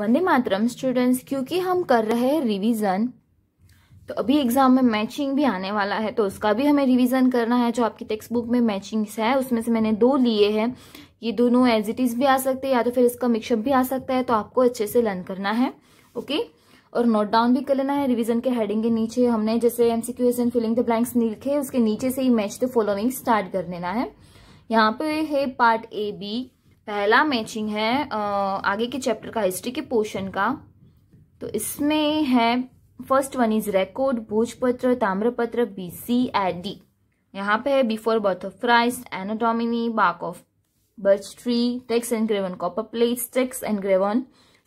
वंदे मातरम students क्योंकि हम कर रहे हैं रिवीजन तो अभी एग्जाम में मैचिंग भी आने वाला है तो उसका भी हमें रिवीजन करना है जो आपकी टेक्स्ट बुक में मैचिंग्स है उसमें से मैंने दो लिए हैं ये दोनों एज इट इज भी आ सकते हैं या तो फिर इसका मिक्सअप भी आ सकता है तो आपको अच्छे से लर्न करना है ओके और नोट डाउन भी कर लेना है रिवीजन के हेडिंग के नीचे हमने जैसे MCQs and filling the blanks लिखे उसके नीचे से ही मैच द फॉलोइंग स्टार्ट कर लेना है यहाँ पे है पार्ट ए बी पहला मैचिंग है आगे के चैप्टर का हिस्ट्री के पोर्शन का तो इसमें है फर्स्ट वन इज रेकॉर्ड भोजपत्र ताम्रपत्र बी सी एड डी यहाँ पे है before birth of Christ anno domini bark of birch tree texts graven copper plates texts graven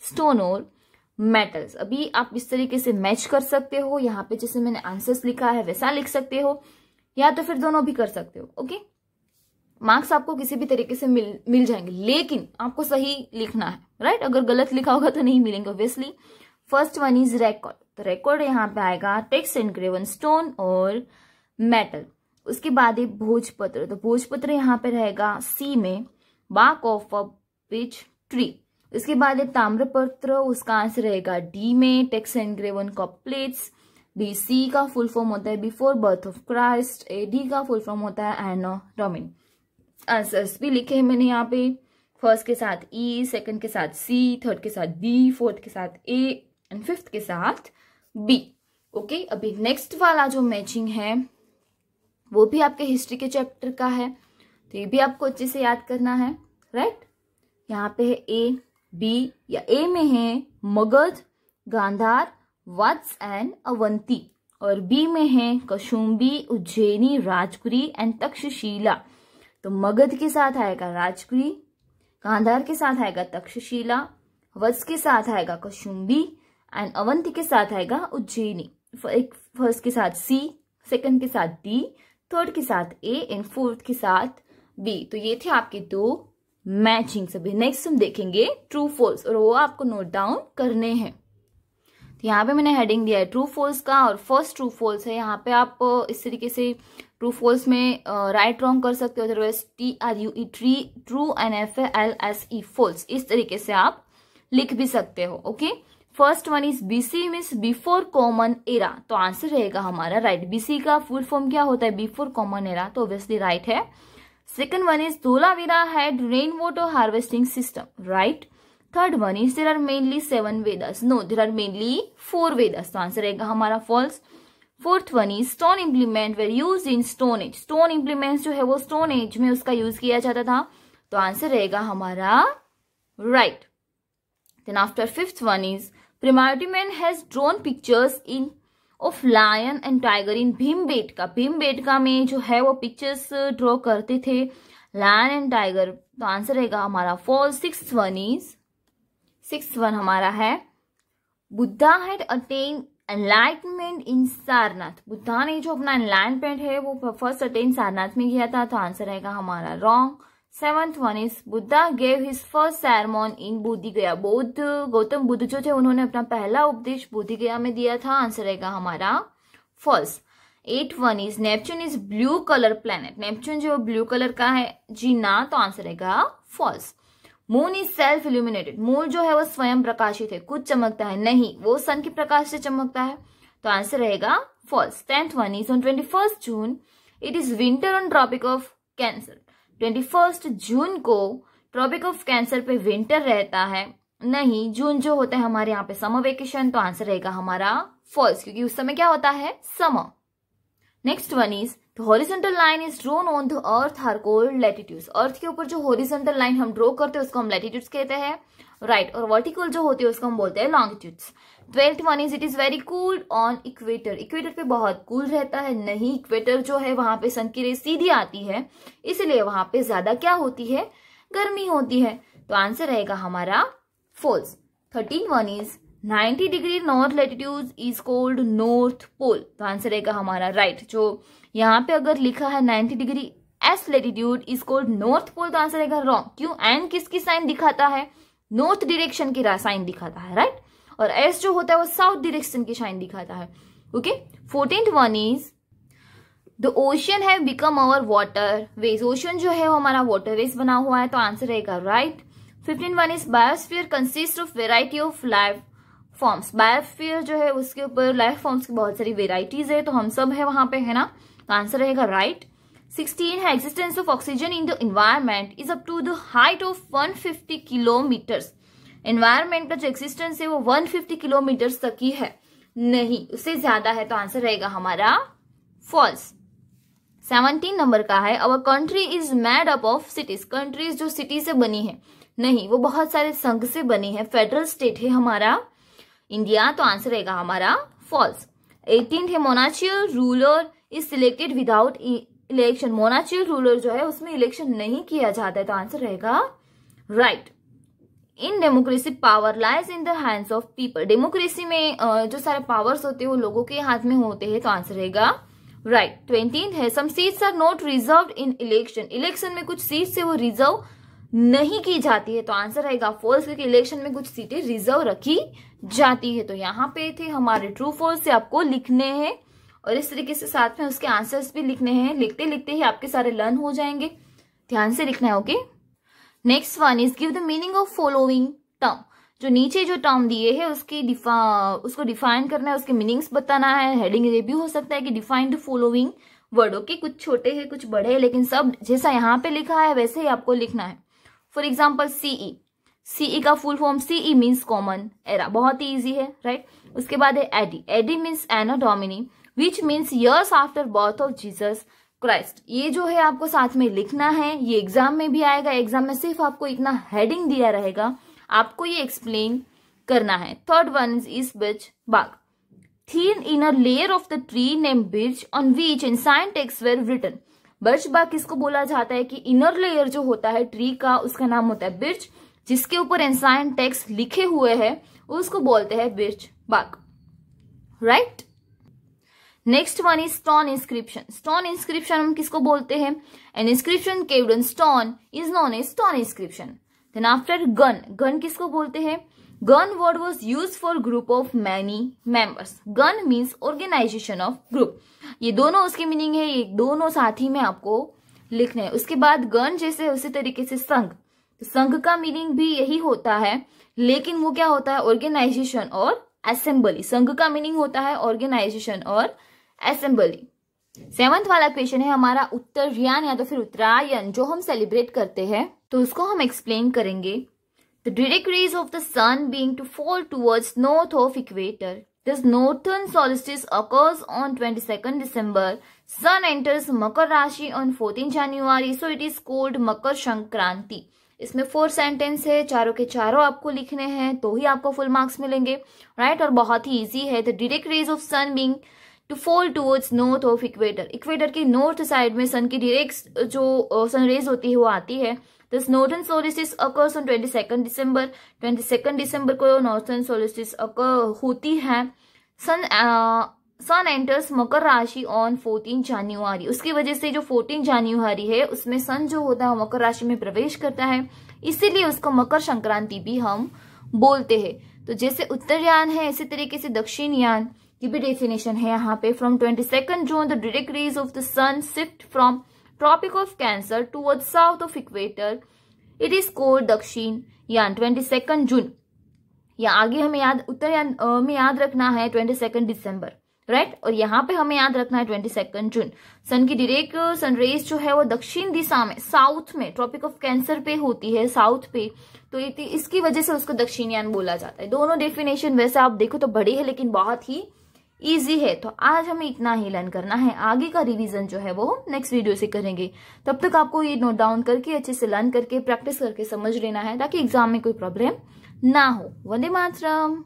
stone और मेटल्स अभी आप इस तरीके से मैच कर सकते हो यहाँ पे जैसे मैंने आंसर्स लिखा है वैसा लिख सकते हो या तो फिर दोनों भी कर सकते हो ओके मार्क्स आपको किसी भी तरीके से मिल मिल जाएंगे लेकिन आपको सही लिखना है राइट अगर गलत लिखा होगा तो नहीं मिलेंगे obviously first one is record तो रेकॉर्ड यहाँ पे आएगा टेक्स्ट ग्रेवन स्टोन और मेटल उसके बाद है भोजपत्र तो भोजपत्र यहाँ पे रहेगा सी में बाक ऑफ अ पिच ट्री इसके बाद है ताम्रपत्र उसका आंसर रहेगा डी में टेक्स एनग्रेवन कॉप्लेट्स बी सी का फुल फॉर्म होता है before birth of Christ A D का फुल फॉर्म होता है डोमिन आंसर्स भी लिखे हैं मैंने यहाँ पे फर्स्ट के साथ ई e, सेकंड के साथ सी थर्ड के साथ बी फोर्थ के साथ ए एंड फिफ्थ के साथ बी ओके okay? अभी नेक्स्ट वाला जो मैचिंग है वो भी आपके हिस्ट्री के चैप्टर का है तो ये भी आपको अच्छे से याद करना है राइट right? यहाँ पे है ए बी या ए में है मगध गांधार वत्स एंड अवंती और बी में है कशुम्बी उज्जैनी राजपुरी एंड तक्षशिला तो मगध के साथ आएगा राजगृह गांधार के साथ आएगा तक्षशिला वत्स के साथ आएगा कौशुम्बी एंड अवंती के साथ आएगा उज्जैनी एक फर्स्ट के साथ सी सेकंड के साथ डी थर्ड के साथ ए एंड फोर्थ के साथ बी तो ये थे आपके दो मैचिंग सभी नेक्स्ट हम देखेंगे ट्रू फोर्स और वो आपको नोट डाउन करने हैं तो यहाँ पे मैंने हेडिंग दिया है ट्रू फॉल्स का और फर्स्ट ट्रू फॉल्स है यहाँ पे आप इस तरीके से ट्रू फॉल्स में राइट रॉन्ग कर सकते हो otherwise T R U E true true and F L S E false इस तरीके से आप लिख भी सकते हो okay first one is BC means before common era तो आंसर रहेगा हमारा राइट right. बीसी का फुल फॉर्म क्या होता है बिफोर कॉमन एरा तो ऑब्वियसली राइट right है second one is Dholavira had rain water harvesting system right third one is there are mainly seven Vedas no there are mainly four Vedas तो answer रहेगा हमारा false fourth one is stone implement were use in stone age stone implement जो है वो stone age में उसका use किया जाता था तो आंसर रहेगा हमारा right then after fifth one is primitive man has drawn pictures in of lion and tiger in Bhimbetka Bhimbetka में जो है वो पिक्चर्स ड्रॉ uh, करते थे लायन एंड टाइगर तो आंसर रहेगा हमारा false six one is six one हमारा है Buddha had attain enlightenment in Sarnath Buddha ने जो अपना एनलाइटमेंट है वो फर्स्ट अटेन सारनाथ में किया था तो आंसर रहेगा हमारा wrong seventh one is Buddha gave his first sermon in Bodh Gaya बौद्ध गौतम बुद्ध जो थे उन्होंने अपना पहला उपदेश बुद्धि गया में दिया था आंसर रहेगा हमारा first eight one is Neptune is blue colour planet Neptune जो ब्लू कलर का है जी ना तो आंसर रहेगा first moon is self illuminated moon जो है वो स्वयं प्रकाशित है कुछ चमकता है नहीं वो सन के प्रकाश से चमकता है तो आंसर रहेगा false tenth one is on twenty first June it is winter on Tropic of Cancer twenty first June को ट्रॉपिक ऑफ कैंसर पे विंटर रहता है नहीं जून जो होता है हमारे यहाँ पे समर वेकेशन तो आंसर रहेगा हमारा फॉल्स क्योंकि उस समय क्या होता है समर नेक्स्ट वन इज तो horizontal line is drawn on the earth are called latitude earth के ऊपर जो हॉरिजेंटल लाइन हम ड्रॉ करते हैं उसको हम लेटिट्यूड कहते हैं राइट right. और वर्टिकल जो होती है उसको हम बोलते हैं longitudes twelfth one is it is very cool on equator equator पे बहुत कूल cool रहता है नहीं इक्वेटर जो है वहां पे सन की रे सीधी आती है इसलिए वहां पे ज्यादा क्या होती है गर्मी होती है तो आंसर रहेगा हमारा false thirteen one is 90 degree north latitude is called North Pole तो आंसर रहेगा हमारा राइट right. जो यहाँ पे अगर लिखा है 90 degree S latitude is called North Pole तो आंसर रहेगा रॉन्ग क्यों एंड किसकी साइन दिखाता है नॉर्थ डिरेक्शन की साइन दिखाता है राइट और एस जो होता है वो साउथ डिरेक्शन की साइन दिखाता है okay fourteen one is the ocean है become our water ways ocean जो है वो हमारा वाटर वेज बना हुआ है तो आंसर रहेगा right fifteen one is biosphere consist of variety of life forms biosphere जो है उसके ऊपर लाइफ फॉर्म्स की बहुत सारी वेराइटीज है तो हम सब है वहां पे है ना तो आंसर रहेगा राइट सिक्सटीन है existence of oxygen in the environment is up to the height of one fifty environment का जो एक्सिस्टेंस है वो 150 किलोमीटर तक ही है नहीं उससे ज्यादा है तो आंसर रहेगा हमारा फॉल्स सेवनटीन नंबर का है our country is made up of cities countries जो सिटी से बनी है नहीं वो बहुत सारे संघ से बनी है फेडरल स्टेट है हमारा इंडिया तो आंसर रहेगा हमारा फॉल्स एटीन है monarchial ruler is selected without election monarchial ruler जो है उसमें इलेक्शन नहीं किया जाता है तो आंसर रहेगा right in democracy power lies in the hands of people democracy में जो सारे पावर्स होते हैं वो लोगों के हाथ में होते हैं तो आंसर रहेगा राइट ट्वेंटीन है some seats are not reserve in election election में कुछ सीट्स है वो रिजर्व नहीं की जाती है तो आंसर रहेगा फोर्स क्योंकि इलेक्शन में कुछ सीटें रिजर्व रखी जाती है तो यहाँ पे थे हमारे ट्रू फोर्स से आपको लिखने हैं और इस तरीके से साथ में उसके आंसर्स भी लिखने हैं लिखते लिखते ही आपके सारे लर्न हो जाएंगे ध्यान से लिखना है okay next one is give the meaning of following term जो नीचे जो टर्म दिए है उसकी डिफा उसको डिफाइन करना है उसके मीनिंग्स बताना है हेडिंग ये भी हो सकता है कि डिफाइंड फॉलोइंग वर्ड ओके कुछ छोटे हैं कुछ बड़े हैं लेकिन सब जैसा यहाँ पे लिखा है वैसे ही आपको लिखना है फॉर एग्जाम्पल सीई सीई का full form CE means common era बहुत ही ईजी है राइट right? उसके बाद है AD AD means anno domini which means years after birth of Jesus Christ ये जो है आपको साथ में लिखना है ये एग्जाम में भी आएगा एग्जाम में सिर्फ आपको इतना हेडिंग दिया रहेगा आपको ये एक्सप्लेन करना है थर्ड वन इज इस birch bark thin inner layer of the tree name birch on which ancient texts were written birch bark किसको बोला जाता है कि इनर लेयर जो होता है ट्री का उसका नाम होता है बिर्च जिसके ऊपर एंसाइन टेक्स लिखे हुए हैं उसको बोलते हैं बिर्च बाग right right? Next one is stone inscription stone inscription हम किसको बोलते हैं an inscription carved on stone is known a stone inscription then after गन गन किसको बोलते हैं गन word was use for group of many members गन मीन्स ऑर्गेनाइजेशन ऑफ ग्रुप ये दोनों उसके मीनिंग है ये दोनों साथ ही में आपको लिखना है उसके बाद गन जैसे उसी तरीके से संघ तो संघ का मीनिंग भी यही होता है लेकिन वो क्या होता है ऑर्गेनाइजेशन और असेंबली संघ का मीनिंग होता है ऑर्गेनाइजेशन और असेंबली सेवंथ वाला क्वेश्चन है हमारा उत्तरायण या तो फिर उत्तरायण जो हम सेलिब्रेट करते हैं तो उसको हम एक्सप्लेन करेंगे the direct rays of the sun being to fall towards north of equator this northern occurs on twenty 22nd December sun enters मकर राशि on fourteen January so it is called Makar Sankranti इसमें four sentence है चारों के चारों आपको लिखने हैं तो ही आपको फुल मार्क्स मिलेंगे राइट right? और बहुत ही इजी है the direct rays of sun being to fall towards north of equator equator के नॉर्थ साइड में सन की डिरेक्ट जो सन रेज होती है वो आती है this northern solstice occurs on twenty second December twenty second December को नॉर्थन सोलिस अकर होती है सन सन एंटर्स मकर राशि ऑन फोर्टीन जानुआरी उसकी वजह से जो फोर्टीन जानुआरी है उसमें सन जो होता है मकर राशि में प्रवेश करता है इसीलिए उसको मकर संक्रांति भी हम बोलते हैं तो जैसे उत्तरयान है इसी तरीके से दक्षिण यान की भी डेफिनेशन है यहाँ पे from twenty second June the direct rays of the sun shift from tropic of cancer toward south of equator it is called दक्षिण यान ट्वेंटी सेकेंड जून या आगे हमें याद उत्तर में याद रखना है ट्वेंटी सेकेंड दिसंबर राइट और यहाँ पे हमें याद रखना है ट्वेंटी सेकेंड जून सन की डिरेक्ट सनरेज जो है वो दक्षिण दिशा में साउथ में ट्रॉपिक ऑफ कैंसर पे होती है साउथ पे तो इसकी वजह से उसको दक्षिण यान बोला जाता है दोनों डेफिनेशन वैसे आप देखो तो बड़ी है लेकिन बहुत ही इजी है तो आज हमें इतना ही लर्न करना है आगे का रिवीजन जो है वो हम नेक्स्ट वीडियो से करेंगे तब तक आपको ये नोट डाउन करके अच्छे से लर्न करके प्रैक्टिस करके समझ लेना है ताकि एग्जाम में कोई प्रॉब्लम ना हो वंदे मातरम